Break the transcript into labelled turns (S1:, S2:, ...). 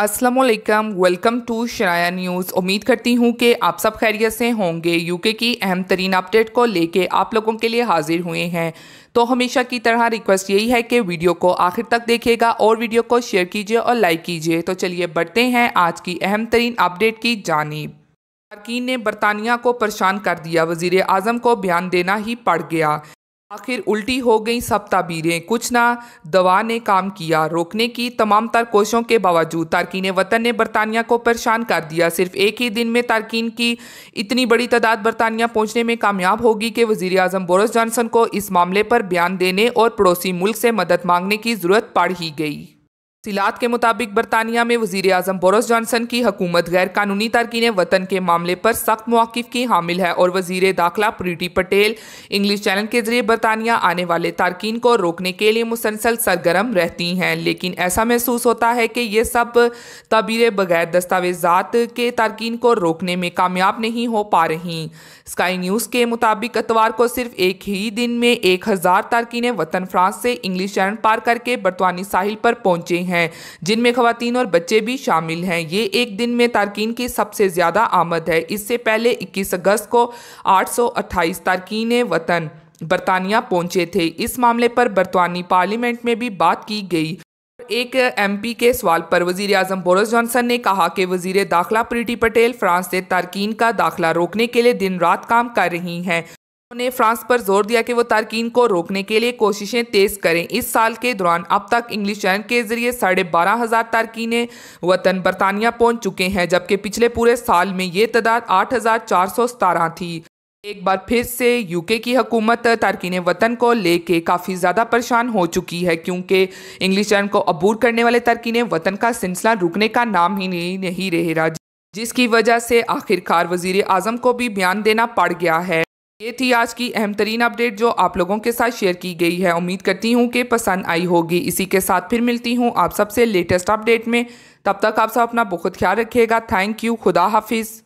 S1: Aslam welcome to शराया news उम्मीद करती हूँ कि आप सब खैरियत से होंगे यूके की अहम तरीन अपडेट को लेके आप लोगों के लिए हाजिर हुए हैं तो हमेशा की तरह रिक्वेस्ट यही है कि वीडियो को आखिर तक देखिएगा और वीडियो को शेयर कीजिए और लाइक कीजिए तो चलिए बढ़ते हैं आज की अहम तरीन अपडेट की जानब तारकिन ने बरतानिया को परेशान कर दिया वजीर अजम को बयान देना ही पड़ गया आखिर उल्टी हो गई सब ताबीरें कुछ ना दवा ने काम किया रोकने की तमाम तरकोशों के बावजूद तारकिन वतन ने बरतानिया को परेशान कर दिया सिर्फ एक ही दिन में तारकिन की इतनी बड़ी तादाद बरतानिया पहुंचने में कामयाब होगी कि वजीर अजम बोरिस जॉनसन को इस मामले पर बयान देने और पड़ोसी मुल्क से मदद मांगने की ज़रूरत पड़ ही गई सिलात के मुताबिक बरतानिया में वजीर अजम बोरस जॉनसन की हकूमत गैर कानूनी तरकीन वतन के मामले पर सख्त मौक़ की हामिल है और वजीर दाखिला प्रीटी पटेल इंग्लिश चैनल के जरिए बरतानिया आने वाले तारकिन को रोकने के लिए मुसलसल सरगर्म रहती हैं लेकिन ऐसा महसूस होता है कि ये सब तबीर बगैर दस्तावेजात के तारकिन को रोकने में कामयाब नहीं हो पा रही स्काई न्यूज़ के मुताबिक अतवार को सिर्फ एक ही दिन में एक हज़ार तारकिन वतन फ्रांस से इंग्लिश चैनल पार करके बरतवानी साहिल पर पहुंचे हैं हैं जिनमें खवतान और बच्चे भी शामिल हैं ये एक दिन में तारकिन की सबसे ज़्यादा आमद है इससे पहले इक्कीस अगस्त को आठ सौ अट्ठाईस तारकिन वतन बरतानिया पहुंचे थे इस मामले पर बरतानी पार्लियामेंट में भी बात की गई एक एमपी के सवाल पर वजीर अजम बोरिस जॉनसन ने कहा कि वजीर दाखिला प्रीति पटेल फ्रांस से तारकिन का दाखिला रोकने के लिए दिन रात काम कर रही हैं ने फ्रांस पर जोर दिया कि वो तारकिन को रोकने के लिए कोशिशें तेज करें इस साल के दौरान अब तक इंग्लिश चैनल के जरिए साढ़े बारह हज़ार तारकिन वतन बरतानिया पहुंच चुके हैं जबकि पिछले पूरे साल में ये तादाद आठ हज़ार चार सौ सतारह थी एक बार फिर से यूके की हकूमत तारकिन वतन को लेके काफ़ी ज़्यादा परेशान हो चुकी है क्योंकि इंग्लिश चैनल को अबूर करने वाले तारकिन वतन का सिलसिला रुकने का नाम ही नहीं, नहीं रह रहा जिसकी वजह से आखिरकार वजीर अजम को भी बयान देना पड़ गया है ये थी आज की अहम तरीन अपडेट जो आप लोगों के साथ शेयर की गई है उम्मीद करती हूँ कि पसंद आई होगी इसी के साथ फिर मिलती हूँ आप सबसे लेटेस्ट अपडेट में तब तक आप सब अपना बहुत ख्याल रखिएगा थैंक यू खुदा हाफिज़